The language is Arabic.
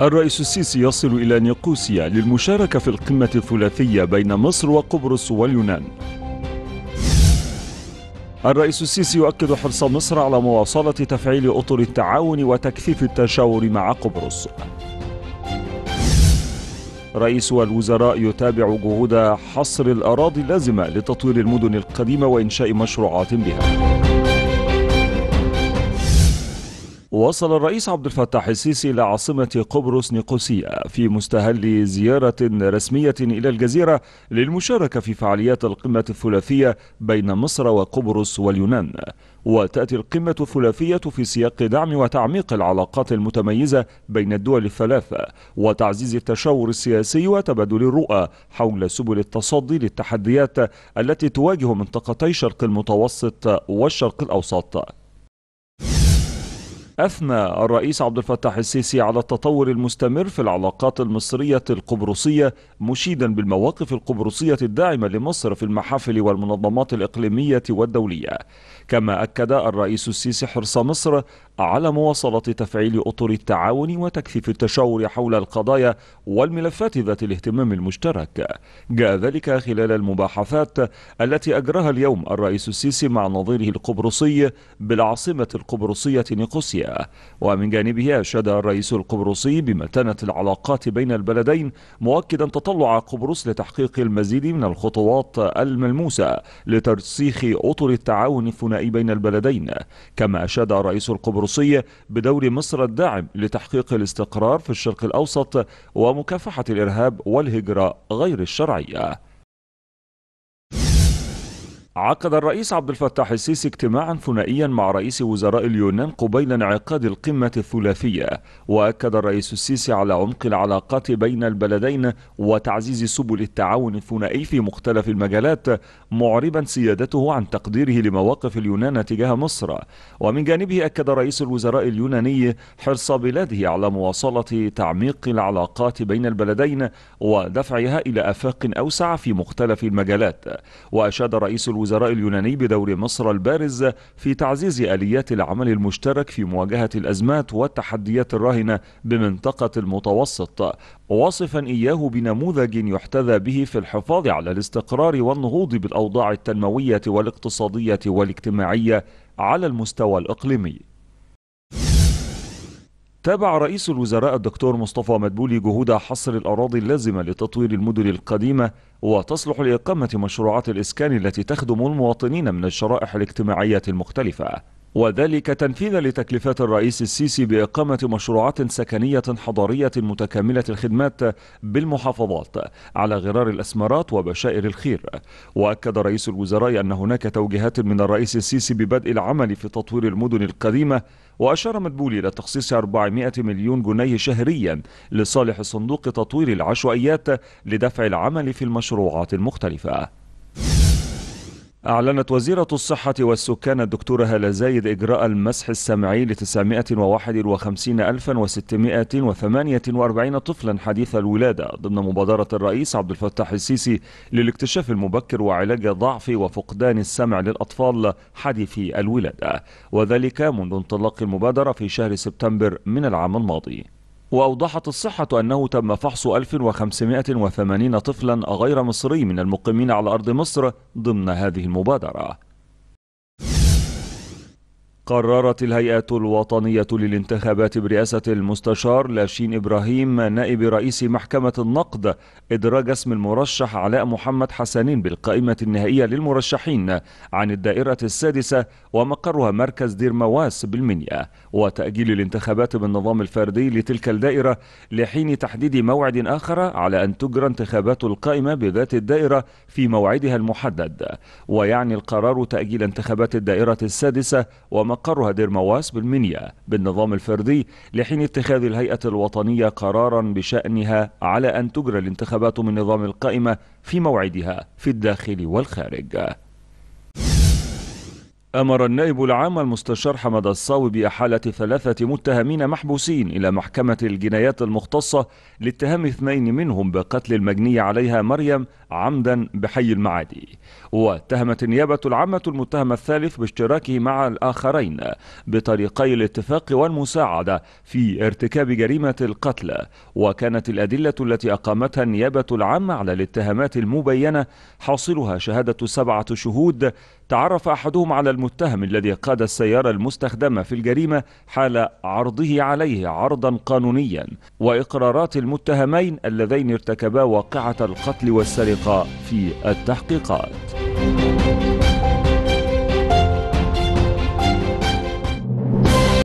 الرئيس السيسي يصل إلى نيقوسيا للمشاركة في القمة الثلاثية بين مصر وقبرص واليونان الرئيس السيسي يؤكد حرص مصر على مواصلة تفعيل أطر التعاون وتكثيف التشاور مع قبرص رئيس الوزراء يتابع جهود حصر الأراضي اللازمة لتطوير المدن القديمة وإنشاء مشروعات بها وصل الرئيس عبد الفتاح السيسي إلى عاصمة قبرص نيقوسية في مستهل زيارة رسمية إلى الجزيرة للمشاركة في فعاليات القمة الثلاثية بين مصر وقبرص واليونان وتأتي القمة الثلاثية في سياق دعم وتعميق العلاقات المتميزة بين الدول الثلاثة وتعزيز التشاور السياسي وتبادل الرؤى حول سبل التصدي للتحديات التي تواجه منطقتي شرق المتوسط والشرق الأوسط أثنى الرئيس عبد الفتاح السيسي على التطور المستمر في العلاقات المصرية القبرصية مشيدا بالمواقف القبرصية الداعمة لمصر في المحافل والمنظمات الإقليمية والدولية كما أكد الرئيس السيسي حرص مصر على مواصلة تفعيل أطر التعاون وتكثيف التشاور حول القضايا والملفات ذات الاهتمام المشترك جاء ذلك خلال المباحثات التي أجراها اليوم الرئيس السيسي مع نظيره القبرصي بالعاصمة القبرصية نيقوسيا ومن جانبه أشاد الرئيس القبرصي بمتانة العلاقات بين البلدين مؤكدا تطلع قبرص لتحقيق المزيد من الخطوات الملموسة لترسيخ أطر التعاون الثنائي بين البلدين كما أشاد الرئيس القبرصي الروسية بدور مصر الداعم لتحقيق الاستقرار في الشرق الأوسط ومكافحة الإرهاب والهجرة غير الشرعية عقد الرئيس عبد الفتاح السيسي اجتماعا ثنائيا مع رئيس وزراء اليونان قبيل انعقاد القمة الثلاثية وأكد الرئيس السيسي على عمق العلاقات بين البلدين وتعزيز سبل التعاون الثنائي في مختلف المجالات معربا سيادته عن تقديره لمواقف اليونان تجاه مصر ومن جانبه أكد رئيس الوزراء اليوناني حرص بلاده على مواصلة تعميق العلاقات بين البلدين ودفعها إلى أفاق أوسع في مختلف المجالات وأشاد رئيس الوزراء الوزراء اليوناني بدور مصر البارز في تعزيز آليات العمل المشترك في مواجهة الأزمات والتحديات الراهنة بمنطقة المتوسط واصفا إياه بنموذج يحتذى به في الحفاظ على الاستقرار والنهوض بالأوضاع التنموية والاقتصادية والاجتماعية على المستوى الإقليمي تابع رئيس الوزراء الدكتور مصطفى مدبولي جهود حصر الأراضي اللازمة لتطوير المدن القديمة وتصلح لإقامة مشروعات الإسكان التي تخدم المواطنين من الشرائح الاجتماعية المختلفة وذلك تنفيذا لتكليفات الرئيس السيسي بإقامة مشروعات سكنية حضارية متكاملة الخدمات بالمحافظات على غرار الأسمرات وبشائر الخير وأكد رئيس الوزراء أن هناك توجيهات من الرئيس السيسي ببدء العمل في تطوير المدن القديمة وأشار مدبولي إلى تخصيص 400 مليون جنيه شهريا لصالح صندوق تطوير العشوائيات لدفع العمل في المشروعات المختلفة أعلنت وزيرة الصحة والسكان الدكتورة هالة زايد إجراء المسح السمعي ل 951648 طفلا حديث الولادة ضمن مبادرة الرئيس عبد الفتاح السيسي للاكتشاف المبكر وعلاج ضعف وفقدان السمع للأطفال حديثي الولادة وذلك منذ انطلاق المبادرة في شهر سبتمبر من العام الماضي وأوضحت الصحة أنه تم فحص 1580 طفلا غير مصري من المقيمين على أرض مصر ضمن هذه المبادرة قررت الهيئة الوطنية للانتخابات برئاسة المستشار لاشين إبراهيم نائب رئيس محكمة النقد إدراج اسم المرشح علاء محمد حسنين بالقائمة النهائية للمرشحين عن الدائرة السادسة ومقرها مركز دير مواس بالمنيا وتأجيل الانتخابات بالنظام الفردي لتلك الدائرة لحين تحديد موعد آخر على أن تجرى انتخابات القائمة بذات الدائرة في موعدها المحدد ويعني القرار تأجيل انتخابات الدائرة السادسة ومقرها مقرها دير مواس بالمنيا بالنظام الفردي لحين اتخاذ الهيئة الوطنية قرارا بشأنها على أن تجرى الانتخابات من نظام القائمة في موعدها في الداخل والخارج أمر النائب العام المستشار حمد الصاوي بإحالة ثلاثة متهمين محبوسين إلى محكمة الجنايات المختصة لاتهام اثنين منهم بقتل المجني عليها مريم عمدا بحي المعادي واتهمت النيابة العامة المتهم الثالث باشتراكه مع الآخرين بطريقي الاتفاق والمساعدة في ارتكاب جريمة القتل وكانت الأدلة التي أقامتها النيابة العامة على الاتهامات المبينة حاصلها شهادة سبعة شهود تعرف أحدهم على المتهم المتهم الذي قاد السيارة المستخدمة في الجريمة حال عرضه عليه عرضا قانونيا وإقرارات المتهمين اللذين ارتكبا واقعة القتل والسرقة في التحقيقات